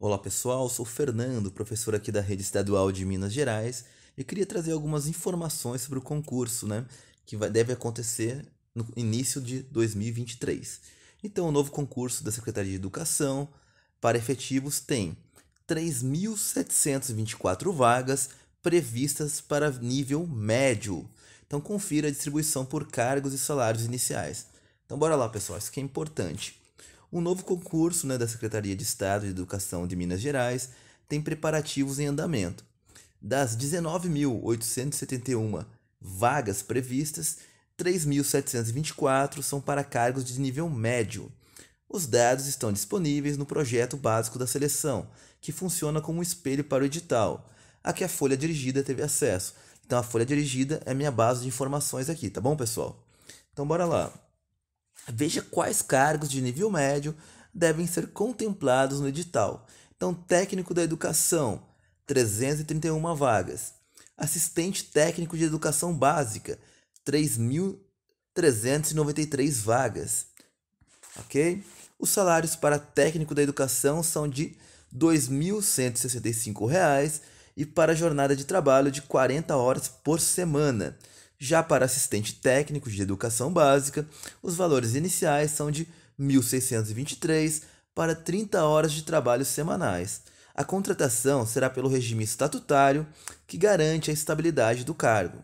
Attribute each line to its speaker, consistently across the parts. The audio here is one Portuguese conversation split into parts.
Speaker 1: Olá pessoal, sou Fernando, professor aqui da Rede Estadual de Minas Gerais e queria trazer algumas informações sobre o concurso, né, que vai, deve acontecer no início de 2023. Então, o novo concurso da Secretaria de Educação para efetivos tem 3.724 vagas previstas para nível médio. Então, confira a distribuição por cargos e salários iniciais. Então, bora lá, pessoal, isso que é importante. Um novo concurso né, da Secretaria de Estado de Educação de Minas Gerais tem preparativos em andamento. Das 19.871 vagas previstas, 3.724 são para cargos de nível médio. Os dados estão disponíveis no projeto básico da seleção, que funciona como um espelho para o edital, a que a folha dirigida teve acesso. Então a folha dirigida é minha base de informações aqui, tá bom, pessoal? Então bora lá. Veja quais cargos de nível médio devem ser contemplados no edital. Então, técnico da educação, 331 vagas. Assistente técnico de educação básica, 3.393 vagas. Ok? Os salários para técnico da educação são de R$ 2.165 e para jornada de trabalho de 40 horas por semana, já para assistente técnico de educação básica, os valores iniciais são de 1.623 para 30 horas de trabalho semanais. A contratação será pelo regime estatutário, que garante a estabilidade do cargo.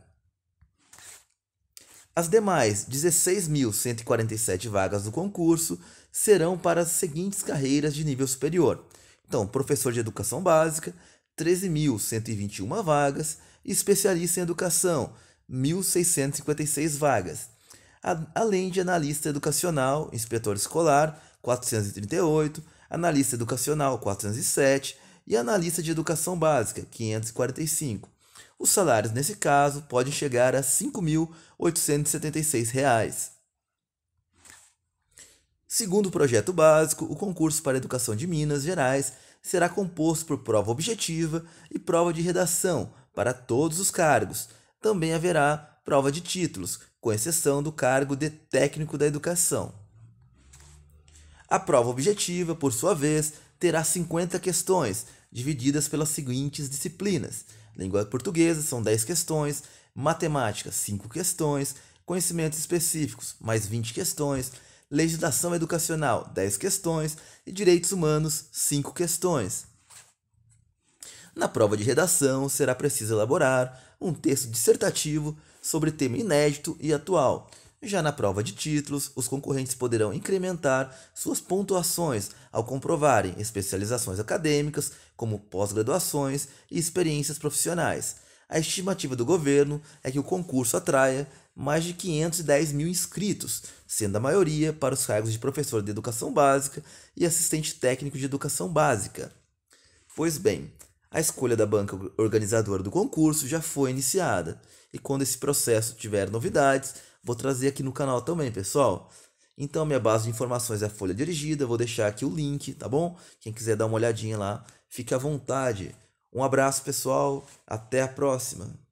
Speaker 1: As demais 16.147 vagas do concurso serão para as seguintes carreiras de nível superior. Então, professor de educação básica, 13.121 vagas, especialista em educação, 1.656 vagas, além de analista educacional, inspetor escolar, 438, analista educacional, 407 e analista de educação básica, 545. Os salários nesse caso podem chegar a R$ 5.876. Segundo o projeto básico, o concurso para a educação de Minas Gerais será composto por prova objetiva e prova de redação para todos os cargos, também haverá prova de títulos, com exceção do cargo de técnico da educação. A prova objetiva, por sua vez, terá 50 questões, divididas pelas seguintes disciplinas: língua portuguesa são 10 questões, matemática 5 questões, conhecimentos específicos mais 20 questões, legislação educacional 10 questões e direitos humanos 5 questões. Na prova de redação será preciso elaborar um texto dissertativo sobre tema inédito e atual. Já na prova de títulos, os concorrentes poderão incrementar suas pontuações ao comprovarem especializações acadêmicas, como pós-graduações e experiências profissionais. A estimativa do governo é que o concurso atraia mais de 510 mil inscritos, sendo a maioria para os cargos de professor de educação básica e assistente técnico de educação básica. Pois bem, a escolha da banca organizadora do concurso já foi iniciada, e quando esse processo tiver novidades, vou trazer aqui no canal também, pessoal. Então, minha base de informações é a folha dirigida, vou deixar aqui o link, tá bom? Quem quiser dar uma olhadinha lá, fique à vontade. Um abraço, pessoal, até a próxima.